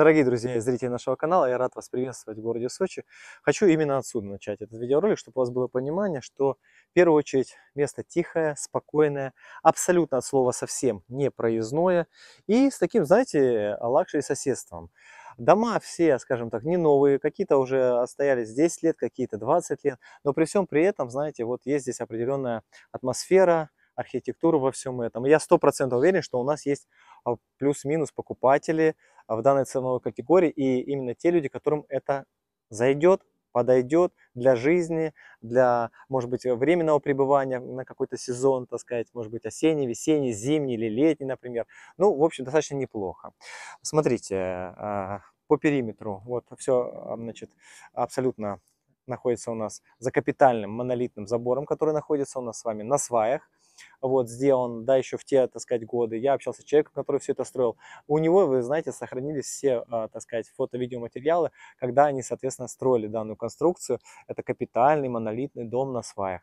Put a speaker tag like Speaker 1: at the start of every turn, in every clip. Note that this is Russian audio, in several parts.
Speaker 1: Дорогие друзья э. и зрители нашего канала, я рад вас приветствовать в городе Сочи. Хочу именно отсюда начать этот видеоролик, чтобы у вас было понимание, что в первую очередь место тихое, спокойное, абсолютно от слова совсем не проездное и с таким, знаете, лакшери соседством. Дома все, скажем так, не новые, какие-то уже отстоялись 10 лет, какие-то 20 лет, но при всем при этом, знаете, вот есть здесь определенная атмосфера, архитектура во всем этом. Я сто процентов уверен, что у нас есть а, плюс-минус покупатели, а, в данной ценовой категории, и именно те люди, которым это зайдет, подойдет для жизни, для, может быть, временного пребывания на какой-то сезон, так сказать, может быть, осенний, весенний, зимний или летний, например. Ну, в общем, достаточно неплохо. Смотрите, а, по периметру, вот все, а, значит, абсолютно находится у нас за капитальным монолитным забором, который находится у нас с вами на сваях вот, сделан, да, еще в те, так сказать, годы. Я общался с человеком, который все это строил. У него, вы знаете, сохранились все, а, так сказать, фото-видеоматериалы, когда они, соответственно, строили данную конструкцию. Это капитальный монолитный дом на сваях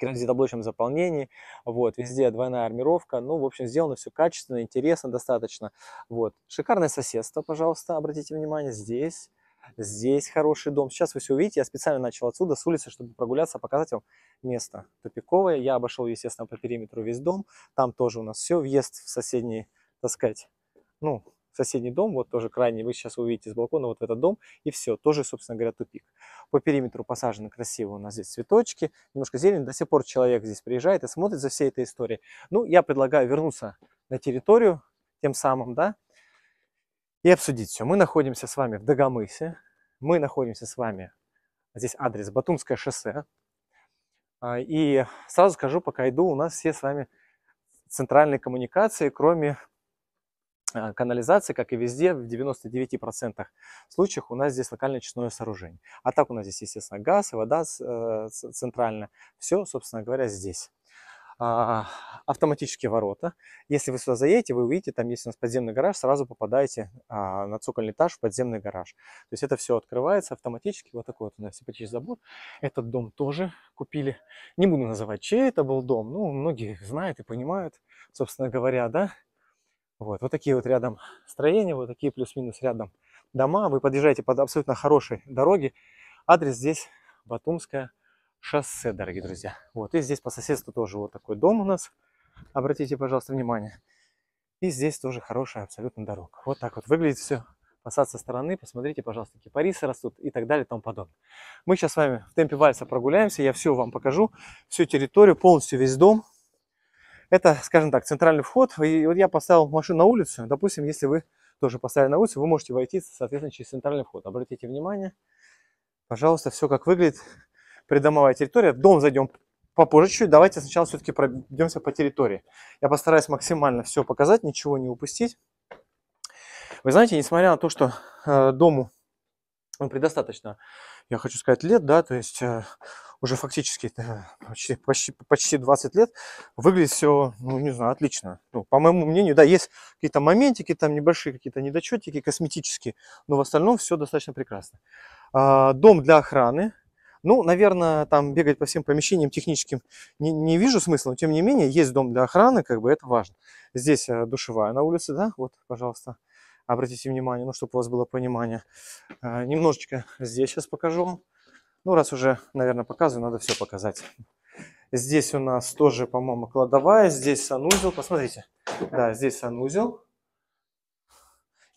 Speaker 1: керамзитоблочном заполнении, вот, везде двойная армировка, ну, в общем, сделано все качественно, интересно достаточно, вот. Шикарное соседство, пожалуйста, обратите внимание, здесь Здесь хороший дом. Сейчас вы все увидите. Я специально начал отсюда, с улицы, чтобы прогуляться, показать вам место тупиковое. Я обошел, естественно, по периметру весь дом. Там тоже у нас все. Въезд в соседний, так сказать, ну, соседний дом, вот тоже крайний, вы сейчас увидите с балкона вот этот дом, и все, тоже, собственно говоря, тупик. По периметру посажены красиво у нас здесь цветочки, немножко зелени, до сих пор человек здесь приезжает и смотрит за всей этой историей. Ну, я предлагаю вернуться на территорию, тем самым, да, и обсудить все. Мы находимся с вами в Дагомысе, мы находимся с вами, здесь адрес Батумское шоссе, а, и сразу скажу, пока иду, у нас все с вами центральные коммуникации, кроме а, канализации, как и везде, в 99% случаев у нас здесь локальное честное сооружение. А так у нас здесь, естественно, газ и вода э, центрально. Все, собственно говоря, здесь. А, автоматические ворота. Если вы сюда заедете, вы увидите, там есть у нас подземный гараж, сразу попадаете а, на цокольный этаж в подземный гараж. То есть это все открывается автоматически. Вот такой вот у нас симпатичный забор. Этот дом тоже купили. Не буду называть, чей это был дом. Ну, многие знают и понимают, собственно говоря, да. Вот, вот такие вот рядом строения, вот такие плюс-минус рядом дома. Вы подъезжаете под абсолютно хорошей дороги. Адрес здесь Батумская шоссе, дорогие друзья. Вот, и здесь по соседству тоже вот такой дом у нас. Обратите, пожалуйста, внимание. И здесь тоже хорошая абсолютно дорога. Вот так вот выглядит все. Посад со стороны, посмотрите, пожалуйста, кипарисы растут и так далее и тому подобное. Мы сейчас с вами в темпе вальса прогуляемся, я все вам покажу, всю территорию, полностью весь дом. Это, скажем так, центральный вход. И вот я поставил машину на улицу, допустим, если вы тоже поставили на улицу, вы можете войти, соответственно, через центральный вход. Обратите внимание, пожалуйста, все как выглядит придомовая территория. дом зайдем попозже чуть. Давайте сначала все-таки пройдемся по территории. Я постараюсь максимально все показать, ничего не упустить. Вы знаете, несмотря на то, что э, дому он ну, предостаточно, я хочу сказать, лет, да, то есть э, уже фактически э, почти, почти, почти 20 лет, выглядит все, ну, не знаю, отлично. Ну, по моему мнению, да, есть какие-то моментики, там небольшие какие-то недочетики косметические, но в остальном все достаточно прекрасно. Э, дом для охраны, ну, наверное, там бегать по всем помещениям техническим не, не вижу смысла, но тем не менее есть дом для охраны, как бы это важно. Здесь э, душевая на улице, да, вот, пожалуйста, обратите внимание, ну, чтобы у вас было понимание. Э, немножечко здесь сейчас покажу Ну, раз уже, наверное, показываю, надо все показать. Здесь у нас тоже, по-моему, кладовая, здесь санузел, посмотрите. Да, здесь санузел.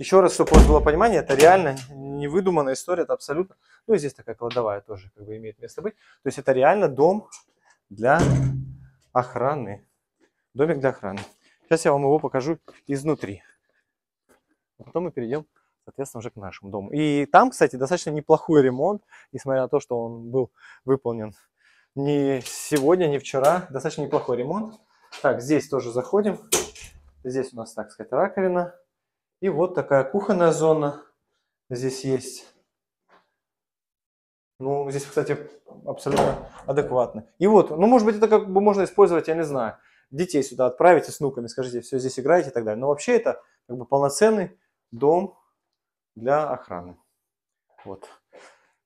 Speaker 1: Еще раз, чтобы у вас было понимание, это реально не выдуманная история, это абсолютно... Ну и здесь такая кладовая тоже как бы имеет место быть. То есть это реально дом для охраны. Домик для охраны. Сейчас я вам его покажу изнутри. А потом мы перейдем, соответственно, уже к нашему дому. И там, кстати, достаточно неплохой ремонт, несмотря на то, что он был выполнен не сегодня, не вчера. Достаточно неплохой ремонт. Так, здесь тоже заходим. Здесь у нас, так сказать, раковина. И вот такая кухонная зона здесь есть. Ну, здесь, кстати, абсолютно адекватно. И вот, ну, может быть, это как бы можно использовать, я не знаю, детей сюда отправите с внуками, скажите, все здесь играете и так далее. Но вообще это как бы полноценный дом для охраны. Вот.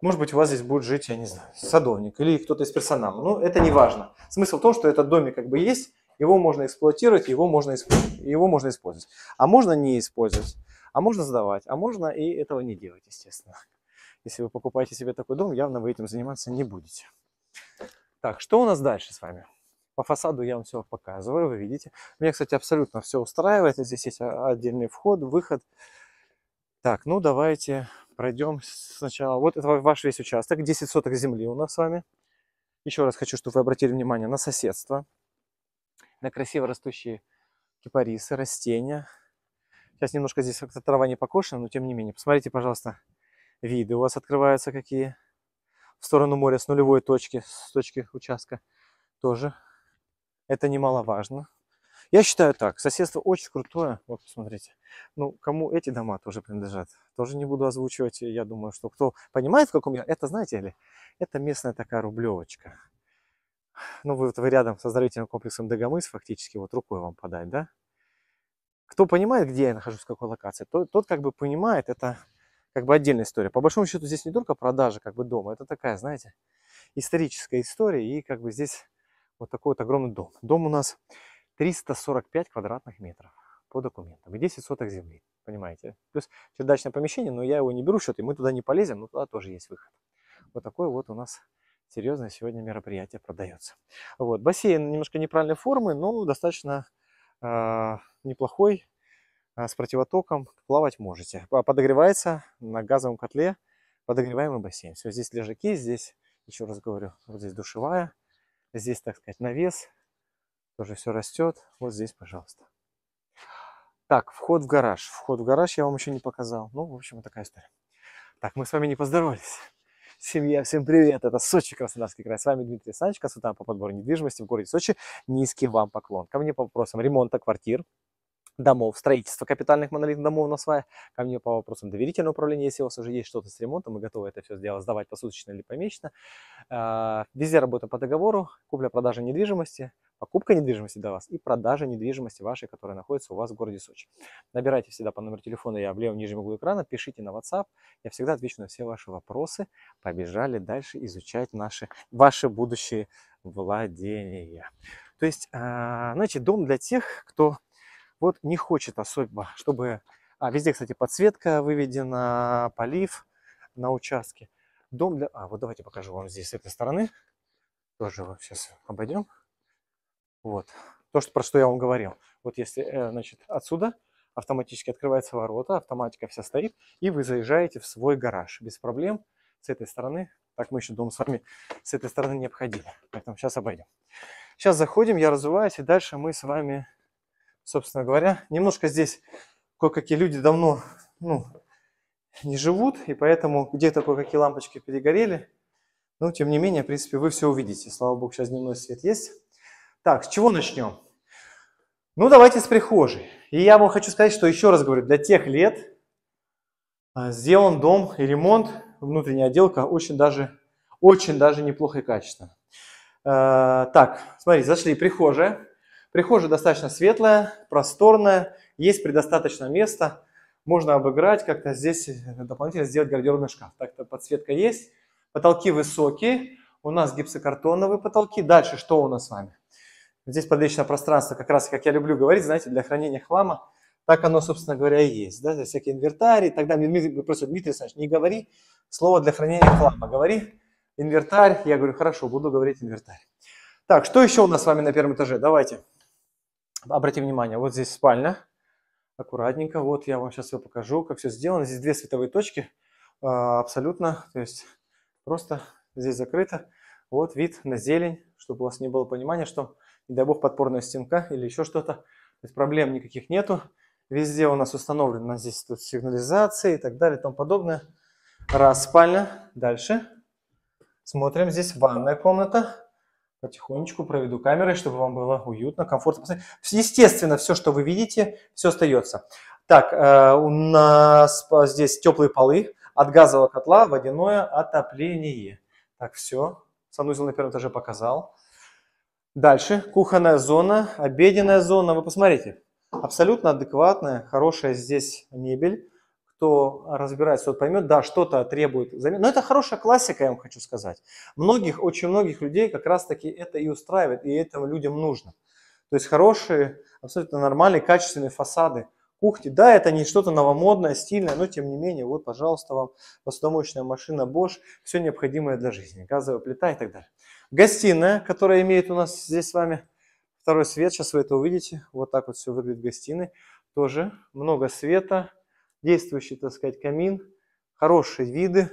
Speaker 1: Может быть, у вас здесь будет жить, я не знаю, садовник или кто-то из персонала. Ну, это не важно. Смысл в том, что этот домик как бы есть, его можно эксплуатировать, его можно, его можно использовать. А можно не использовать, а можно сдавать, а можно и этого не делать, естественно. Если вы покупаете себе такой дом, явно вы этим заниматься не будете. Так, что у нас дальше с вами? По фасаду я вам все показываю, вы видите. Меня, кстати, абсолютно все устраивает. Здесь есть отдельный вход, выход. Так, ну давайте пройдем сначала. Вот это ваш весь участок, 10 соток земли у нас с вами. Еще раз хочу, чтобы вы обратили внимание на соседство на красиво растущие кипарисы, растения. Сейчас немножко здесь как-то трава не покошена, но тем не менее. Посмотрите, пожалуйста, виды у вас открываются какие. В сторону моря с нулевой точки, с точки участка тоже. Это немаловажно. Я считаю так, соседство очень крутое. Вот, посмотрите. Ну, кому эти дома тоже принадлежат, тоже не буду озвучивать. Я думаю, что кто понимает, в каком я... Это, знаете ли, это местная такая рублевочка ну вы, вот, вы рядом со оздоровительным комплексом Дагомыс, фактически вот рукой вам подать, да? Кто понимает, где я нахожусь, в какой локации, тот, тот как бы понимает, это как бы отдельная история. По большому счету здесь не только продажа как бы дома, это такая, знаете, историческая история и как бы здесь вот такой вот огромный дом. Дом у нас 345 квадратных метров по документам и 10 соток земли, понимаете. Плюс чердачное помещение, но я его не беру в счет, и мы туда не полезем, но туда тоже есть выход. Вот такой вот у нас серьезное сегодня мероприятие продается. Вот. Бассейн немножко неправильной формы, но достаточно э, неплохой, э, с противотоком. Плавать можете. Подогревается на газовом котле подогреваемый бассейн. Все, здесь лежаки, здесь, еще раз говорю, вот здесь душевая, здесь, так сказать, навес, тоже все растет. Вот здесь, пожалуйста. Так, вход в гараж. Вход в гараж я вам еще не показал. Ну, в общем, вот такая история. Так, мы с вами не поздоровались. Семья, всем привет! Это Сочи, Краснодарский край. С вами Дмитрий Александрович, консультант по подбору недвижимости в городе Сочи. Низкий вам поклон. Ко мне по вопросам ремонта квартир, домов, строительства капитальных монолитных домов на свае, ко мне по вопросам доверительного управления, если у вас уже есть что-то с ремонтом, мы готовы это все сделать, сдавать посуточно или помесячно. А, везде работа по договору, купля-продажа недвижимости – покупка недвижимости для вас и продажа недвижимости вашей, которая находится у вас в городе Сочи. Набирайте всегда по номеру телефона, я в левом нижнем углу экрана, пишите на WhatsApp, я всегда отвечу на все ваши вопросы. Побежали дальше изучать наши, ваши будущие владения. То есть, а, значит, дом для тех, кто вот не хочет особо, чтобы... А, везде, кстати, подсветка выведена, полив на участке. Дом для... А, вот давайте покажу вам здесь с этой стороны. Тоже вот сейчас обойдем. Вот. То, что, про что я вам говорил. Вот если, э, значит, отсюда автоматически открываются ворота, автоматика вся стоит, и вы заезжаете в свой гараж без проблем. С этой стороны, так мы еще дом с вами с этой стороны не обходили. Поэтому сейчас обойдем. Сейчас заходим, я развиваюсь, и дальше мы с вами, собственно говоря, немножко здесь кое-какие люди давно ну, не живут, и поэтому где-то кое-какие лампочки перегорели. Но, ну, тем не менее, в принципе, вы все увидите. Слава богу, сейчас дневной свет есть. Так, с чего начнем? Ну, давайте с прихожей. И я вам хочу сказать, что еще раз говорю, для тех лет а, сделан дом и ремонт, внутренняя отделка очень даже, очень даже неплохо и качественно. А, так, смотрите, зашли прихожая. Прихожая достаточно светлая, просторная, есть предостаточно места. Можно обыграть как-то здесь, э, дополнительно сделать гардеробный шкаф. Так-то подсветка есть. Потолки высокие, у нас гипсокартоновые потолки. Дальше что у нас с вами? Здесь подличное пространство, как раз, как я люблю говорить, знаете, для хранения хлама, так оно, собственно говоря, и есть. Да? Здесь всякие инвертарии и так далее. Просто Дмитрий Александрович, не говори слово для хранения хлама, говори инвертарь. Я говорю, хорошо, буду говорить инвертарь. Так, что еще у нас с вами на первом этаже? Давайте. Обратим внимание, вот здесь спальня. Аккуратненько. Вот я вам сейчас все покажу, как все сделано. Здесь две световые точки. А, абсолютно. То есть просто здесь закрыто. Вот вид на зелень, чтобы у вас не было понимания, что не дай бог подпорная стенка или еще что-то. То есть проблем никаких нету. Везде у нас установлена здесь тут сигнализация и так далее и тому подобное. Раз спальня. Дальше. Смотрим, здесь ванная комната. Потихонечку проведу камерой, чтобы вам было уютно, комфортно Естественно, все, что вы видите, все остается. Так, э, у нас здесь теплые полы от газового котла, водяное отопление. Так, все. Санузел на первом этаже показал. Дальше, кухонная зона, обеденная зона. Вы посмотрите, абсолютно адекватная, хорошая здесь мебель. Кто разбирается, тот поймет, да, что-то требует замены. Но это хорошая классика, я вам хочу сказать. Многих, очень многих людей как раз-таки это и устраивает, и этому людям нужно. То есть хорошие, абсолютно нормальные, качественные фасады кухни. Да, это не что-то новомодное, стильное, но тем не менее, вот, пожалуйста, вам посудомоечная машина Bosch, все необходимое для жизни, газовая плита и так далее. Гостиная, которая имеет у нас здесь с вами второй свет. Сейчас вы это увидите. Вот так вот все выглядит в гостиной. Тоже много света, действующий, так сказать, камин, хорошие виды.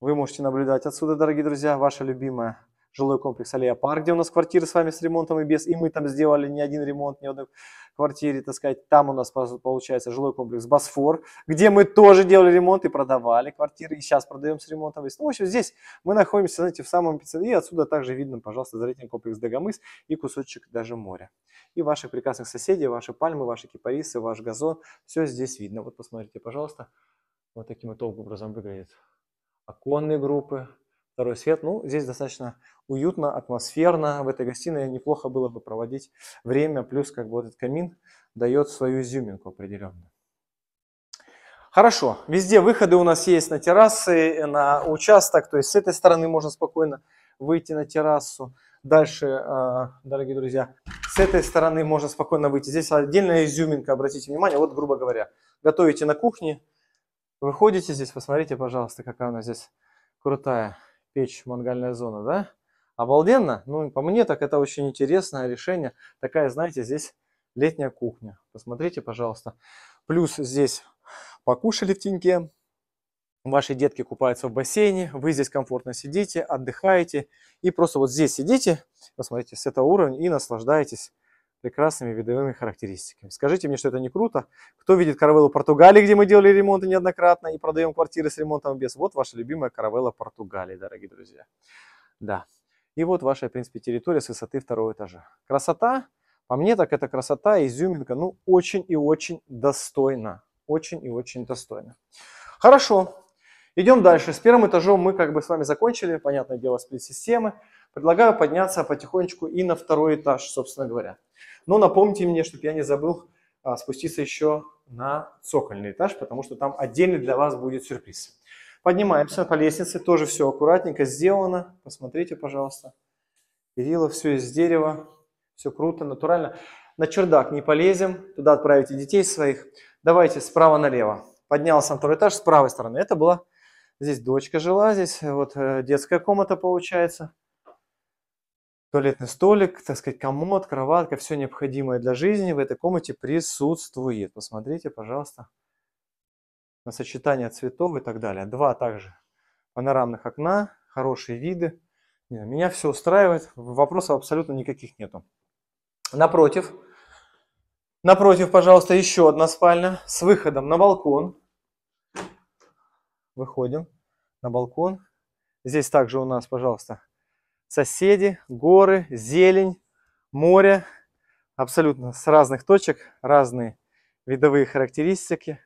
Speaker 1: Вы можете наблюдать отсюда, дорогие друзья, ваша любимая жилой комплекс Аллея Парк, где у нас квартиры с вами с ремонтом и без, и мы там сделали ни один ремонт, ни одной квартире, так сказать, там у нас получается жилой комплекс Босфор, где мы тоже делали ремонт и продавали квартиры, и сейчас продаем с ремонтом. Ну, в общем, здесь мы находимся, знаете, в самом эпицентре, и отсюда также видно, пожалуйста, зрительный комплекс Дагомыс и кусочек даже моря. И ваших прекрасных соседей, ваши пальмы, ваши кипарисы, ваш газон, все здесь видно. Вот посмотрите, пожалуйста, вот таким вот образом выглядит оконные группы, второй свет. Ну, здесь достаточно уютно, атмосферно. В этой гостиной неплохо было бы проводить время, плюс как бы вот этот камин дает свою изюминку определенную. Хорошо, везде выходы у нас есть на террасы, на участок, то есть с этой стороны можно спокойно выйти на террасу. Дальше, э, дорогие друзья, с этой стороны можно спокойно выйти. Здесь отдельная изюминка, обратите внимание, вот грубо говоря, готовите на кухне, выходите здесь, посмотрите, пожалуйста, какая у нас здесь крутая печь, мангальная зона, да? Обалденно. Ну, по мне, так это очень интересное решение. Такая, знаете, здесь летняя кухня. Посмотрите, пожалуйста. Плюс здесь покушали в теньке. Ваши детки купаются в бассейне, вы здесь комфортно сидите, отдыхаете и просто вот здесь сидите, посмотрите, с этого уровня и наслаждаетесь прекрасными видовыми характеристиками. Скажите мне, что это не круто. Кто видит каравеллу Португалии, где мы делали ремонт неоднократно и продаем квартиры с ремонтом без, вот ваша любимая каравелла Португалии, дорогие друзья. Да. И вот ваша, в принципе, территория с высоты второго этажа. Красота, по мне так это красота, изюминка, ну очень и очень достойно. Очень и очень достойно. Хорошо, идем дальше. С первым этажом мы как бы с вами закончили, понятное дело, сплит-системы. Предлагаю подняться потихонечку и на второй этаж, собственно говоря. Но напомните мне, чтобы я не забыл а, спуститься еще на цокольный этаж, потому что там отдельный для вас будет сюрприз. Поднимаемся по лестнице, тоже все аккуратненько сделано. Посмотрите, пожалуйста. Перила все из дерева, все круто, натурально. На чердак не полезем, туда отправите детей своих. Давайте справа налево. Поднялся на второй этаж с правой стороны. Это была, здесь дочка жила, здесь э, вот э, детская комната получается. Туалетный столик, так сказать, комод, кроватка, все необходимое для жизни в этой комнате присутствует. Посмотрите, пожалуйста на сочетание цветов и так далее. Два также панорамных окна, хорошие виды. Меня все устраивает, вопросов абсолютно никаких нету. Напротив, напротив, пожалуйста, еще одна спальня с выходом на балкон. Выходим на балкон. Здесь также у нас, пожалуйста, соседи, горы, зелень, море. Абсолютно с разных точек, разные видовые характеристики.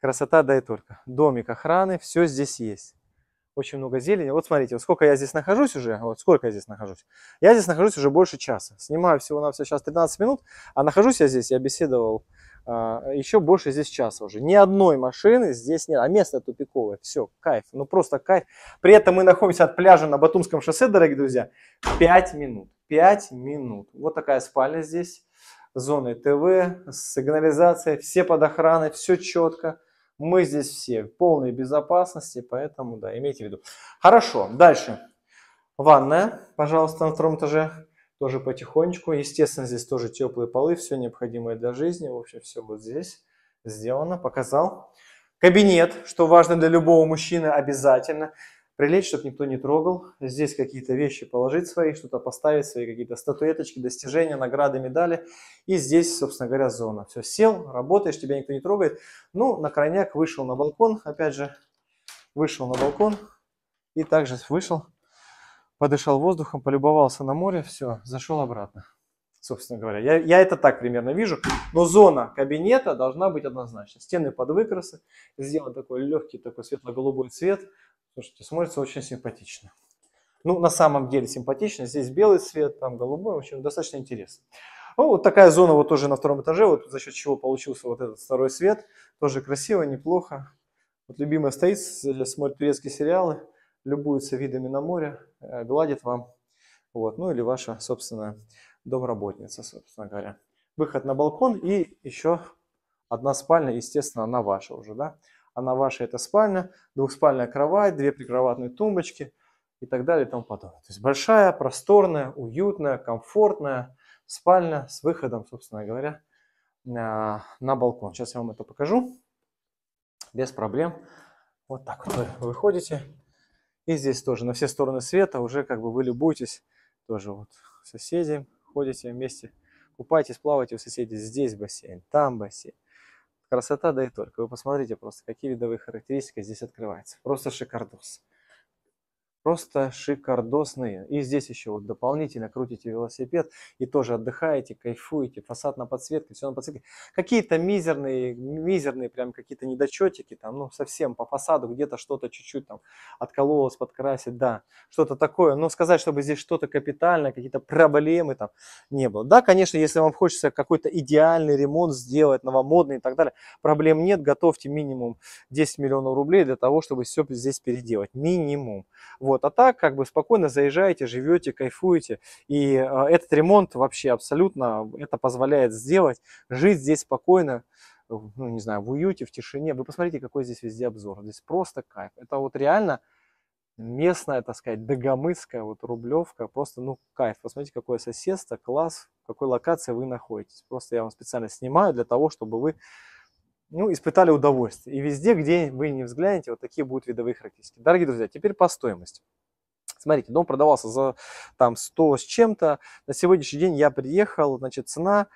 Speaker 1: Красота, да и только. Домик охраны, все здесь есть. Очень много зелени. Вот смотрите, вот сколько я здесь нахожусь уже, вот сколько я здесь нахожусь. Я здесь нахожусь уже больше часа. Снимаю всего на все сейчас 13 минут, а нахожусь я здесь, я беседовал а, еще больше здесь часа уже. Ни одной машины здесь нет, а место тупиковое. Все, кайф, ну просто кайф. При этом мы находимся от пляжа на Батумском шоссе, дорогие друзья, 5 минут. 5 минут. Вот такая спальня здесь, зоны ТВ, сигнализация, все под охраной, все четко. Мы здесь все в полной безопасности, поэтому, да, имейте в виду. Хорошо, дальше. Ванная, пожалуйста, на втором этаже. Тоже потихонечку. Естественно, здесь тоже теплые полы, все необходимое для жизни. В общем, все вот здесь сделано, показал. Кабинет, что важно для любого мужчины обязательно прилечь, чтобы никто не трогал, здесь какие-то вещи положить свои, что-то поставить, свои какие-то статуэточки, достижения, награды, медали. И здесь, собственно говоря, зона. Все, сел, работаешь, тебя никто не трогает. Ну, на крайняк вышел на балкон, опять же, вышел на балкон и также вышел, подышал воздухом, полюбовался на море, все, зашел обратно. Собственно говоря, я, я это так примерно вижу, но зона кабинета должна быть однозначно. Стены под выкрасы, сделать такой легкий, такой светло-голубой цвет, Слушайте, смотрится очень симпатично. Ну, на самом деле симпатично. Здесь белый цвет, там голубой. В общем, достаточно интересно. Ну, вот такая зона вот тоже на втором этаже, вот за счет чего получился вот этот второй свет. Тоже красиво, неплохо. Вот любимая стоит, э, смотрит турецкие сериалы, любуется видами на море, э, гладит вам. Вот, ну или ваша, собственно, домработница, собственно говоря. Выход на балкон и еще одна спальня, естественно, она ваша уже, да она а ваша вашей это спальня, двухспальная кровать, две прикроватные тумбочки и так далее и тому подобное. То есть большая, просторная, уютная, комфортная спальня с выходом, собственно говоря, на, на балкон. Сейчас я вам это покажу. Без проблем. Вот так вот вы выходите. И здесь тоже на все стороны света уже как бы вы любуетесь тоже вот соседи, ходите вместе, купаетесь, плаваете у соседей. Здесь бассейн, там бассейн, Красота, да и только. Вы посмотрите просто, какие видовые характеристики здесь открываются. Просто шикардос. Просто шикардосные. И здесь еще вот дополнительно крутите велосипед и тоже отдыхаете, кайфуете, фасад на подсветке, все на подсветке. Какие-то мизерные, мизерные прям какие-то недочетики, там, ну, совсем по фасаду, где-то что-то чуть-чуть там откололось, подкрасить, да, что-то такое. Но сказать, чтобы здесь что-то капитальное, какие-то проблемы там не было. Да, конечно, если вам хочется какой-то идеальный ремонт сделать, новомодный и так далее, проблем нет, готовьте минимум 10 миллионов рублей для того, чтобы все здесь переделать. Минимум. Вот. А так как бы спокойно заезжаете, живете, кайфуете. И а, этот ремонт вообще абсолютно это позволяет сделать. Жить здесь спокойно, ну, не знаю, в уюте, в тишине. Вы посмотрите, какой здесь везде обзор. Здесь просто кайф. Это вот реально местная, так сказать, дагомыская, вот рублевка, просто, ну, кайф. Посмотрите, какое соседство, класс, в какой локации вы находитесь. Просто я вам специально снимаю для того, чтобы вы ну, испытали удовольствие. И везде, где вы не взглянете, вот такие будут видовые характеристики. Дорогие друзья, теперь по стоимости. Смотрите, дом продавался за там 100 с чем-то. На сегодняшний день я приехал, значит, цена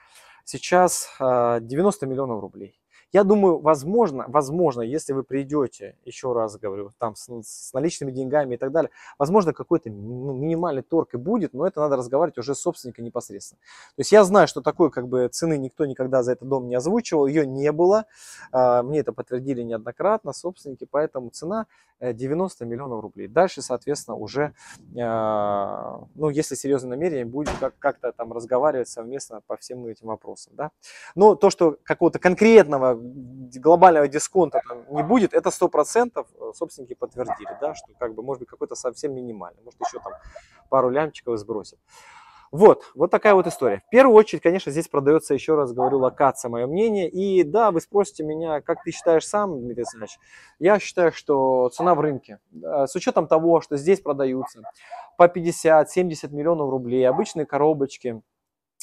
Speaker 1: сейчас 90 а, миллионов рублей. Я думаю, возможно, возможно, если вы придете, еще раз говорю, там с, с наличными деньгами и так далее, возможно, какой-то ну, минимальный торг и будет, но это надо разговаривать уже с собственником непосредственно. То есть я знаю, что такой как бы цены никто никогда за этот дом не озвучивал, ее не было, а, мне это подтвердили неоднократно собственники, поэтому цена 90 э, миллионов рублей. Дальше, соответственно, уже, а, ну, если серьезное намерение, будет как-то там разговаривать совместно по всем этим вопросам, да. Но то, что какого-то конкретного глобального дисконта там не будет, это 100% э, собственники подтвердили, да, что как бы, может быть, какой-то совсем минимальный, может, еще там пару лямчиков сбросят. Вот, вот такая вот история. В первую очередь, конечно, здесь продается, еще раз говорю, локация, мое мнение. И да, вы спросите меня, как ты считаешь сам, Дмитрий Александрович? Я считаю, что цена в рынке, с учетом того, что здесь продаются по 50-70 миллионов рублей обычные коробочки,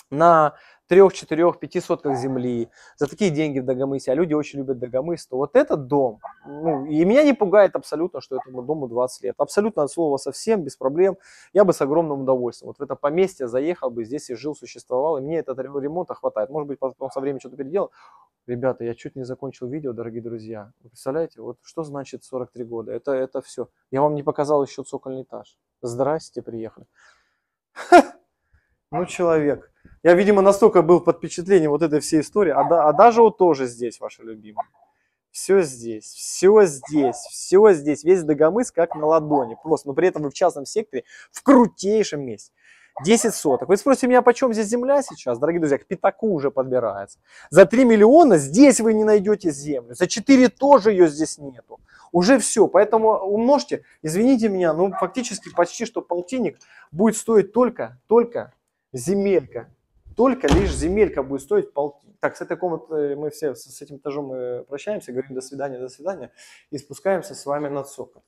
Speaker 1: на трех, четырех, пяти сотках земли, за такие деньги в Дагомысе, а люди очень любят Дагомыс, то вот этот дом, ну, и меня не пугает абсолютно, что этому дому 20 лет, абсолютно от слова совсем, без проблем, я бы с огромным удовольствием вот в это поместье заехал бы, здесь и жил, существовал, и мне этот ремонт хватает, может быть, потом со временем что-то переделал, ребята, я чуть не закончил видео, дорогие друзья, вы представляете, вот что значит 43 года, это, это все, я вам не показал еще цокольный этаж, здрасте, приехали. Ну, человек. Я, видимо, настолько был под впечатлением вот этой всей истории. А, а даже вот тоже здесь, ваша любимая. Все здесь, все здесь, все здесь. Весь Дагомыс как на ладони. Просто, но ну, при этом вы в частном секторе, в крутейшем месте. 10 соток. Вы спросите меня, почем здесь земля сейчас? Дорогие друзья, к пятаку уже подбирается. За 3 миллиона здесь вы не найдете землю. За 4 тоже ее здесь нету. Уже все. Поэтому умножьте, извините меня, ну фактически почти что полтинник будет стоить только, только земелька, только лишь земелька будет стоить полки. Так, с этой комнаты мы все с этим этажом мы э, прощаемся, говорим до свидания, до свидания, и спускаемся с вами на цоколь.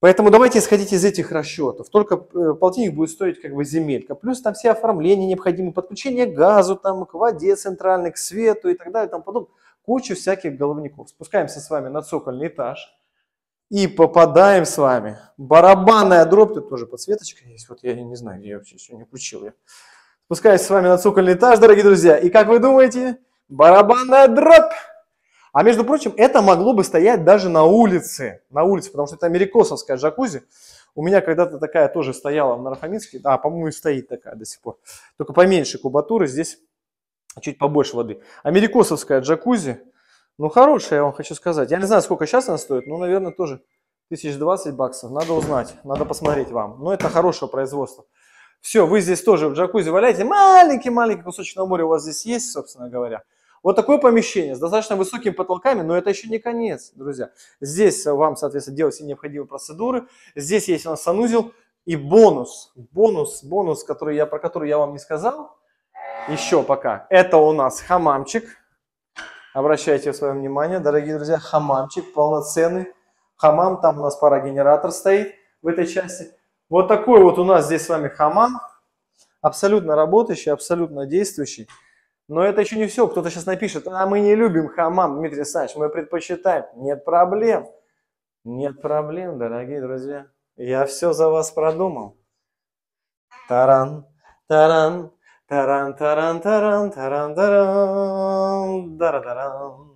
Speaker 1: Поэтому давайте исходить из этих расчетов. Только э, полтинник будет стоить как бы земелька. Плюс там все оформления необходимы, подключение к газу, там, к воде центральной, к свету и так далее. Там потом куча всяких головников. Спускаемся с вами на цокольный этаж. И попадаем с вами. Барабанная дробь, тут тоже подсветочка есть. Вот я не знаю, где я вообще еще не включил я Спускаюсь с вами на цокольный этаж, дорогие друзья. И как вы думаете, барабанная дробь. А между прочим, это могло бы стоять даже на улице. На улице, потому что это америкосовская джакузи. У меня когда-то такая тоже стояла в Нарфаминске. А, по-моему, и стоит такая до сих пор. Только поменьше кубатуры, здесь чуть побольше воды. Америкосовская джакузи ну, хорошая, я вам хочу сказать. Я не знаю, сколько сейчас она стоит, но, наверное, тоже 1020 баксов. Надо узнать, надо посмотреть вам. Но это хорошее производство. Все, вы здесь тоже в джакузи валяете. Маленький-маленький кусочек на море у вас здесь есть, собственно говоря. Вот такое помещение с достаточно высокими потолками, но это еще не конец, друзья. Здесь вам, соответственно, делать все необходимые процедуры. Здесь есть у нас санузел и бонус, бонус, бонус, который я, про который я вам не сказал еще пока. Это у нас хамамчик, Обращайте свое внимание, дорогие друзья, хамамчик полноценный. Хамам, там у нас парогенератор стоит в этой части. Вот такой вот у нас здесь с вами хамам. Абсолютно работающий, абсолютно действующий. Но это еще не все. Кто-то сейчас напишет, а мы не любим хамам, Дмитрий Александрович, мы предпочитаем. Нет проблем. Нет проблем, дорогие друзья. Я все за вас продумал. Таран, таран, Таран, таран, таран, таран, таран, дарадаран.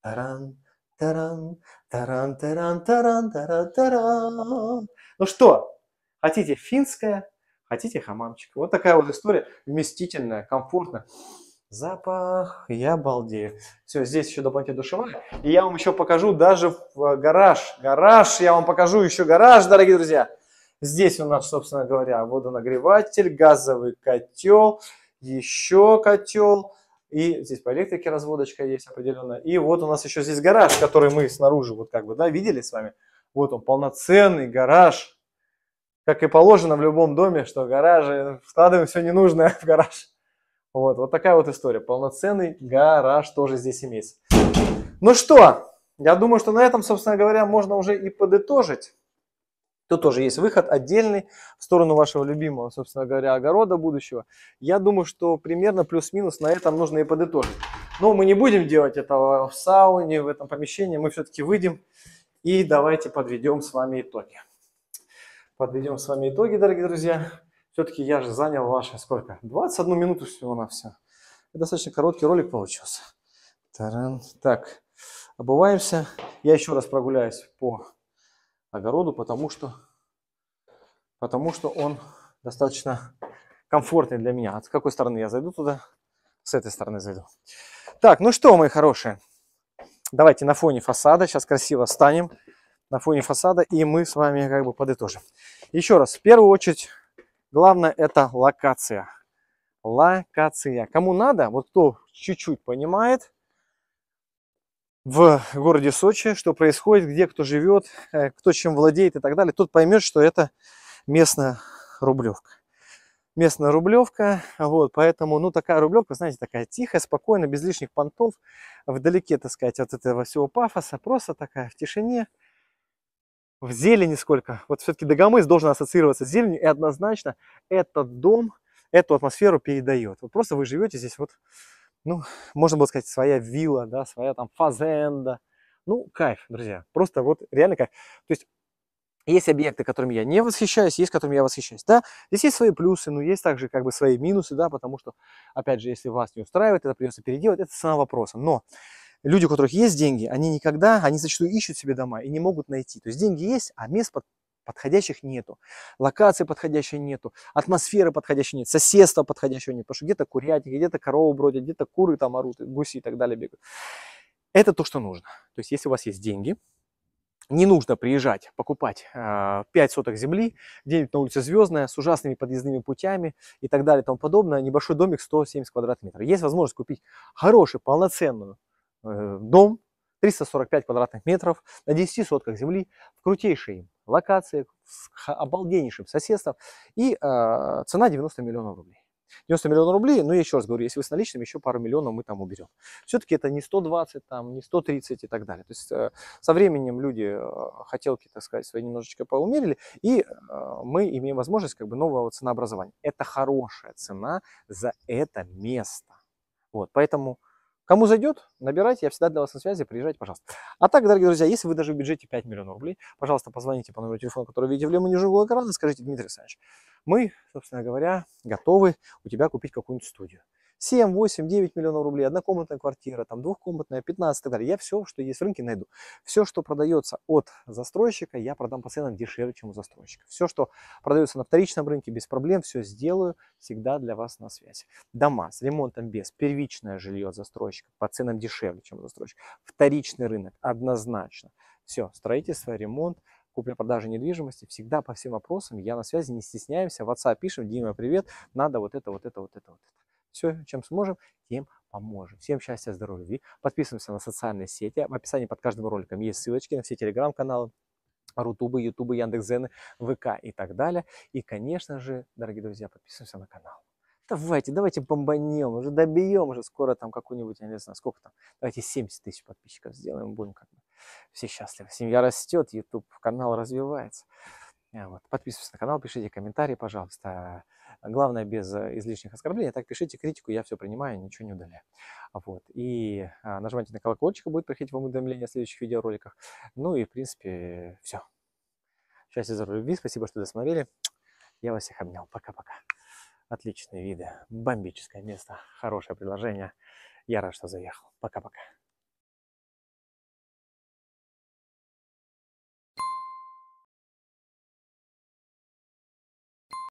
Speaker 1: Таран, таран, таран, таран, таран, таран, таран. Ну что, хотите финское, хотите хамамчик. Вот такая вот история, вместительная, комфортная. Запах, я балдею. Все, здесь еще дополнительная душевая. И я вам еще покажу даже в гараж. Гараж, я вам покажу еще гараж, дорогие друзья. Здесь у нас, собственно говоря, водонагреватель, газовый котел, еще котел. И здесь по электрике разводочка есть определенная. И вот у нас еще здесь гараж, который мы снаружи вот как бы, да, видели с вами. Вот он, полноценный гараж. Как и положено в любом доме, что гаражи, вкладываем все ненужное в гараж. Вот, вот такая вот история. Полноценный гараж тоже здесь имеется. Ну что, я думаю, что на этом, собственно говоря, можно уже и подытожить то тоже есть выход отдельный в сторону вашего любимого, собственно говоря, огорода будущего. Я думаю, что примерно плюс-минус на этом нужно и подытожить. Но мы не будем делать этого в сауне, в этом помещении, мы все-таки выйдем и давайте подведем с вами итоги. Подведем с вами итоги, дорогие друзья. Все-таки я же занял ваше, сколько? 21 минуту всего на все. Достаточно короткий ролик получился. Таран. Так, обуваемся. Я еще раз прогуляюсь по огороду, потому что, потому что он достаточно комфортный для меня. От а какой стороны я зайду туда? С этой стороны зайду. Так, ну что, мои хорошие, давайте на фоне фасада, сейчас красиво станем на фоне фасада, и мы с вами как бы подытожим. Еще раз, в первую очередь, главное это локация. Локация. Кому надо, вот кто чуть-чуть понимает, в городе Сочи, что происходит, где кто живет, э, кто чем владеет и так далее, тот поймет, что это местная рублевка. Местная рублевка, вот, поэтому, ну, такая рублевка, знаете, такая тихая, спокойная, без лишних понтов, вдалеке, так сказать, от этого всего пафоса, просто такая в тишине, в зелени сколько. Вот все-таки Дагомыс должен ассоциироваться с зеленью, и однозначно этот дом эту атмосферу передает. Вот просто вы живете здесь вот ну, можно было сказать, своя вилла, да, своя там фазенда. Ну, кайф, друзья, просто вот реально кайф. То есть есть объекты, которыми я не восхищаюсь, есть, которыми я восхищаюсь. Да, здесь есть свои плюсы, но есть также как бы свои минусы, да, потому что, опять же, если вас не устраивает, это придется переделать, это цена вопроса. Но люди, у которых есть деньги, они никогда, они зачастую ищут себе дома и не могут найти. То есть деньги есть, а мест под подходящих нету, локации подходящей нету, атмосферы подходящей нет, соседства подходящего нет, потому что где-то курятники, где-то коровы бродят, где-то куры там орут, гуси и так далее бегают. Это то, что нужно. То есть если у вас есть деньги, не нужно приезжать, покупать э, 5 соток земли, где-нибудь на улице Звездная, с ужасными подъездными путями и так далее и тому подобное. Небольшой домик 170 квадратных метров. Есть возможность купить хороший, полноценный э, дом, 345 квадратных метров, на 10 сотках земли, в крутейшей локации с обалденнейшим соседством. И э, цена 90 миллионов рублей. 90 миллионов рублей, но ну, я еще раз говорю, если вы с наличными, еще пару миллионов мы там уберем. Все-таки это не 120, там, не 130 и так далее. То есть э, со временем люди э, хотелки, так сказать, свои немножечко поумерили, и э, мы имеем возможность как бы нового ценообразования. Это хорошая цена за это место. Вот, поэтому Кому зайдет, набирайте, я всегда для вас на связи, приезжайте, пожалуйста. А так, дорогие друзья, если вы даже в бюджете 5 миллионов рублей, пожалуйста, позвоните по номеру телефона, который видите в левом нижнем углу экрана, скажите, Дмитрий Александрович, мы, собственно говоря, готовы у тебя купить какую-нибудь студию. 7, 8, 9 миллионов рублей, однокомнатная квартира, там двухкомнатная, 15 и так далее. Я все, что есть в рынке, найду. Все, что продается от застройщика, я продам по ценам дешевле, чем у застройщика. Все, что продается на вторичном рынке, без проблем, все сделаю всегда для вас на связи. Дома с ремонтом без, первичное жилье от застройщика по ценам дешевле, чем у застройщика. Вторичный рынок однозначно. Все, строительство, ремонт, купля-продажа недвижимости, всегда по всем вопросам я на связи, не стесняемся, в WhatsApp пишем, Дима, привет, надо вот это, вот это, вот это, вот это. Все, чем сможем, тем поможем. Всем счастья, здоровья, любви. Подписываемся на социальные сети. В описании под каждым роликом есть ссылочки на все телеграм-каналы, Рутубы, Ютубы, Яндекс.Зены, ВК и так далее. И, конечно же, дорогие друзья, подписываемся на канал. Давайте, давайте бомбанем, уже добьем, уже скоро там какую-нибудь, я не знаю, сколько там, давайте 70 тысяч подписчиков сделаем, будем как бы все счастливы. Семья растет, YouTube канал развивается. А, вот. Подписывайтесь на канал, пишите комментарии, пожалуйста. А, главное, без э, излишних оскорблений. А так, пишите критику, я все принимаю, ничего не удаляю. Вот. И нажимайте на колокольчик, будет приходить вам уведомление о следующих видеороликах. Ну и, в принципе, все. Счастья, здоровья, любви. Спасибо, что досмотрели. Я вас всех обнял. Пока-пока. Отличные виды. Бомбическое место. Хорошее предложение. Я рад, что заехал. Пока-пока.